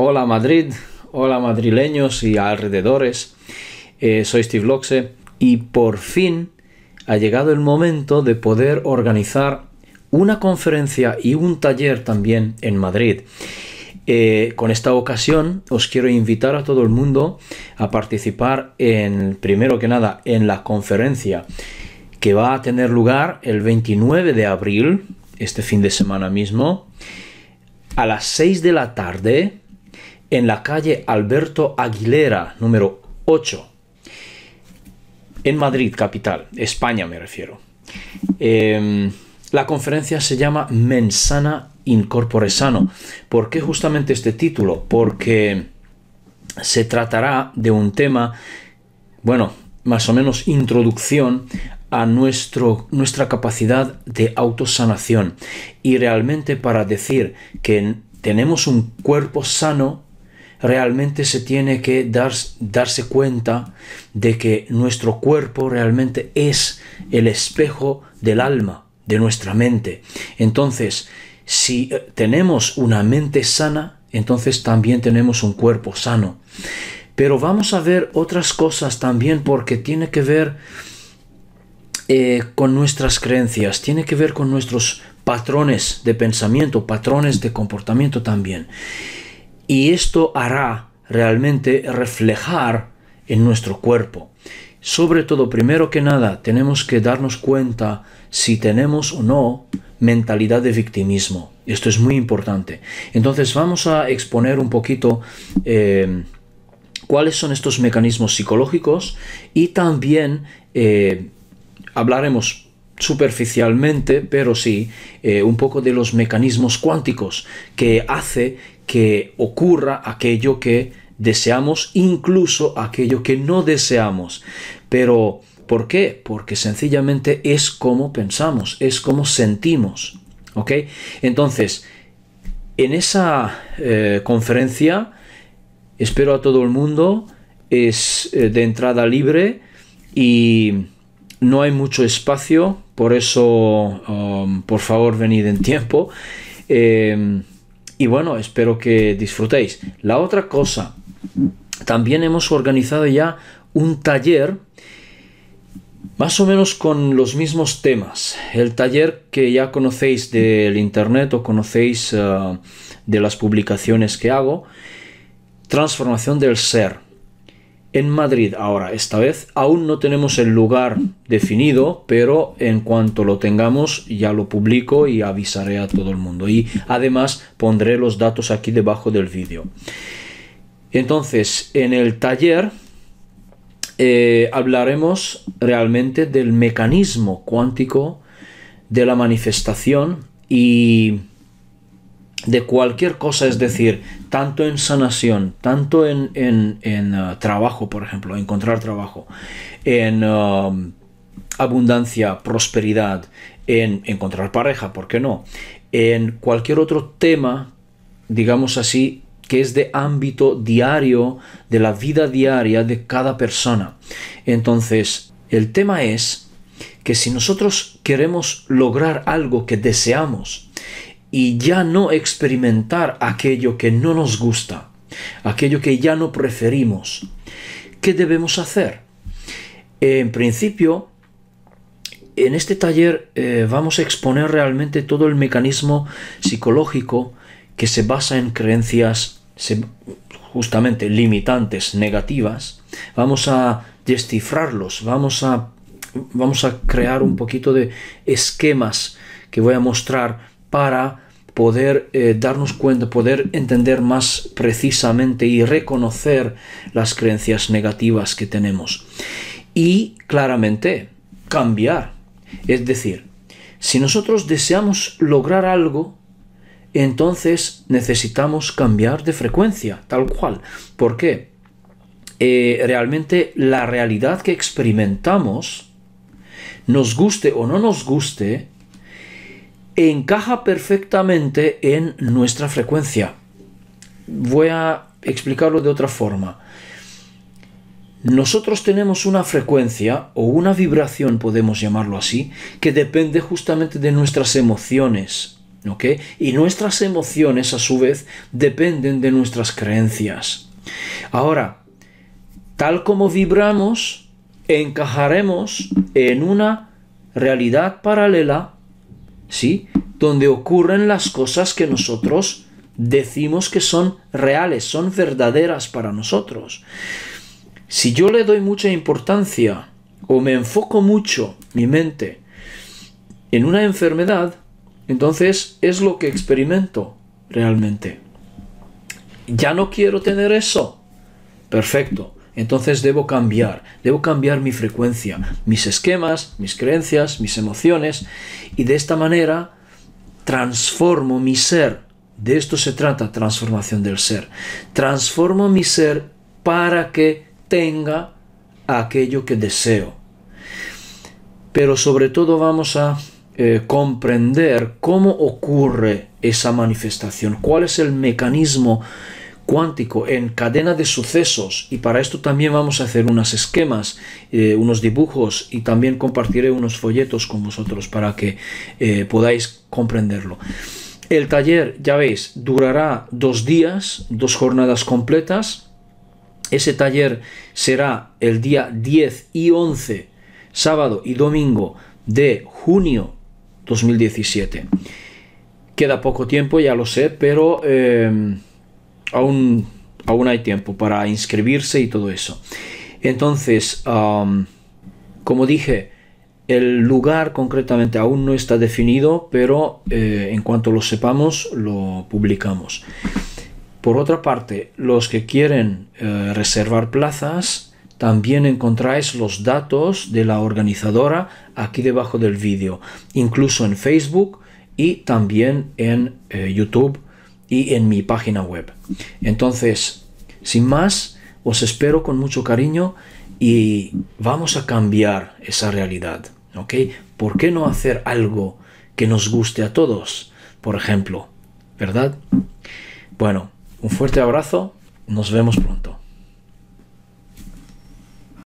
Hola Madrid, hola madrileños y alrededores. Eh, soy Steve Loxe y por fin ha llegado el momento de poder organizar una conferencia y un taller también en Madrid. Eh, con esta ocasión os quiero invitar a todo el mundo a participar en, primero que nada, en la conferencia que va a tener lugar el 29 de abril, este fin de semana mismo, a las 6 de la tarde en la calle Alberto Aguilera, número 8, en Madrid, capital, España me refiero. Em, la conferencia se llama Mensana Incorpore Sano. ¿Por qué justamente este título? Porque se tratará de un tema, bueno, más o menos introducción a nuestro, nuestra capacidad de autosanación. Y realmente para decir que tenemos un cuerpo sano, realmente se tiene que darse cuenta de que nuestro cuerpo realmente es el espejo del alma, de nuestra mente. Entonces, si eh, tenemos una mente sana, entonces también tenemos un cuerpo sano. Pero vamos a ver otras cosas también porque tiene que ver eh, con nuestras creencias, tiene que ver con nuestros patrones de pensamiento, patrones de comportamiento también y esto hará realmente reflejar en nuestro cuerpo. Sobre todo, primero que nada, tenemos que darnos cuenta si tenemos o no mentalidad de victimismo. Esto es muy importante. Entonces vamos a exponer un poquito eh, cuáles son estos mecanismos psicológicos y también eh, hablaremos superficialmente, pero sí, eh, un poco de los mecanismos cuánticos que hace que ocurra aquello que deseamos, incluso aquello que no deseamos. Pero, ¿por qué? Porque sencillamente es como pensamos, es como sentimos. ¿Ok? Entonces, en esa eh, conferencia, espero a todo el mundo, es eh, de entrada libre y no hay mucho espacio, por eso, um, por favor, venid en tiempo. Eh, y bueno, espero que disfrutéis. La otra cosa, también hemos organizado ya un taller más o menos con los mismos temas. El taller que ya conocéis del internet o conocéis eh, de las publicaciones que hago, transformación del ser en Madrid ahora. Esta vez aún no tenemos el lugar definido, pero en cuanto lo tengamos ya lo publico y avisaré a todo el mundo. Y además pondré los datos aquí debajo del vídeo. Entonces, en el taller eh, hablaremos realmente del mecanismo cuántico de la manifestación y de cualquier cosa, es decir, tanto en sanación, tanto en, en, eh, trabajo, por ejemplo, encontrar trabajo, en eh, abundancia, prosperidad, en encontrar pareja, ¿por qué no? En cualquier otro tema, digamos así, que es de ámbito diario, de la vida diaria de cada persona. Entonces, el tema es que si nosotros queremos lograr algo que deseamos, y ya no experimentar aquello que no nos gusta, aquello que ya no preferimos. ¿Qué debemos hacer? En principio, en este taller eh, vamos a exponer realmente todo el mecanismo psicológico que se basa en creencias justamente limitantes, negativas. Vamos a descifrarlos, vamos a, vamos a crear un poquito de esquemas que voy a mostrar para poder eh, darnos cuenta, poder entender más precisamente y reconocer las creencias negativas que tenemos. Y claramente cambiar. Es decir, si nosotros deseamos lograr algo, entonces necesitamos cambiar de frecuencia, tal cual. ¿Por qué? Eh, realmente la realidad que experimentamos, nos guste o no nos guste, encaja perfectamente en nuestra frecuencia. Voy a explicarlo de otra forma. Nosotros tenemos una frecuencia o una vibración, podemos llamarlo así, que depende justamente de nuestras emociones. Y nuestras emociones, a su vez, dependen de nuestras creencias. Ahora, tal como vibramos, encajaremos en una realidad paralela ¿sí? Donde ocurren las cosas que nosotros decimos que son reales, son verdaderas para nosotros. Si yo le doy mucha importancia o me enfoco mucho mi mente en una enfermedad, entonces es lo que experimento realmente. Ya no quiero tener eso. Perfecto. Entonces debo cambiar, debo cambiar mi frecuencia, mis esquemas, mis creencias, mis emociones y de esta manera transformo mi ser. De esto se trata transformación del ser. Transformo mi ser para que tenga aquello que deseo. Pero sobre todo vamos a eh, comprender cómo ocurre esa manifestación, cuál es el mecanismo cuántico en cadena de sucesos y para esto también vamos a hacer unos esquemas, eh, unos dibujos y también compartiré unos folletos con vosotros para que eh, podáis comprenderlo. El taller, ya veis, durará dos días, dos jornadas completas. Ese taller será el día 10 y 11, sábado y domingo de junio 2017. Queda poco tiempo, ya lo sé, pero... Eh, aún, aún hay tiempo para inscribirse y todo eso. Entonces, como dije, el lugar concretamente aún no está definido, pero eh, en cuanto lo sepamos, lo publicamos. Por otra parte, los que quieren eh, reservar plazas, también encontráis los datos de la organizadora aquí debajo del vídeo, incluso en Facebook y también en eh, YouTube y en mi página web. Entonces, sin más, os espero con mucho cariño y vamos a cambiar esa realidad. ¿Ok? ¿Por qué no hacer algo que nos guste a todos? Por ejemplo, ¿verdad? Bueno, un fuerte abrazo, nos vemos pronto.